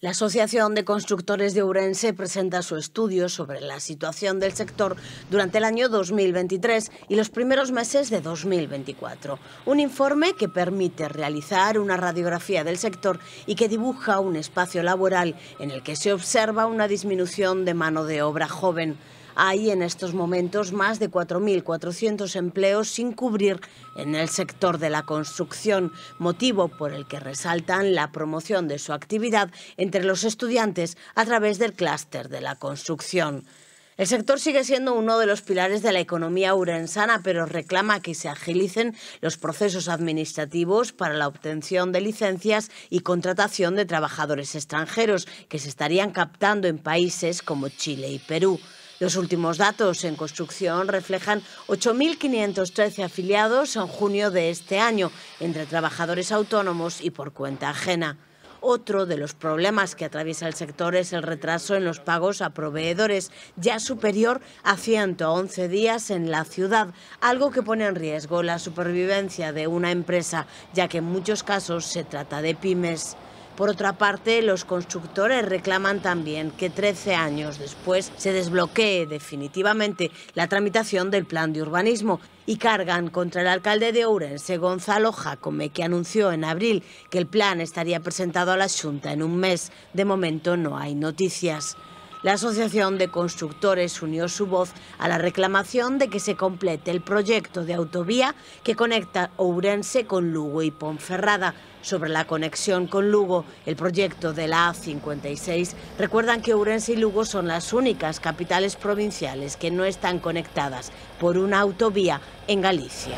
La Asociación de Constructores de Urense presenta su estudio sobre la situación del sector durante el año 2023 y los primeros meses de 2024. Un informe que permite realizar una radiografía del sector y que dibuja un espacio laboral en el que se observa una disminución de mano de obra joven. Hay en estos momentos más de 4.400 empleos sin cubrir en el sector de la construcción, motivo por el que resaltan la promoción de su actividad entre los estudiantes a través del clúster de la construcción. El sector sigue siendo uno de los pilares de la economía urensana, pero reclama que se agilicen los procesos administrativos para la obtención de licencias y contratación de trabajadores extranjeros que se estarían captando en países como Chile y Perú. Los últimos datos en construcción reflejan 8.513 afiliados en junio de este año, entre trabajadores autónomos y por cuenta ajena. Otro de los problemas que atraviesa el sector es el retraso en los pagos a proveedores, ya superior a 111 días en la ciudad, algo que pone en riesgo la supervivencia de una empresa, ya que en muchos casos se trata de pymes. Por otra parte, los constructores reclaman también que 13 años después se desbloquee definitivamente la tramitación del plan de urbanismo y cargan contra el alcalde de Ourense, Gonzalo Jacome, que anunció en abril que el plan estaría presentado a la Junta en un mes. De momento no hay noticias. La Asociación de Constructores unió su voz a la reclamación de que se complete el proyecto de autovía que conecta Ourense con Lugo y Ponferrada. Sobre la conexión con Lugo, el proyecto de la A56, recuerdan que Ourense y Lugo son las únicas capitales provinciales que no están conectadas por una autovía en Galicia.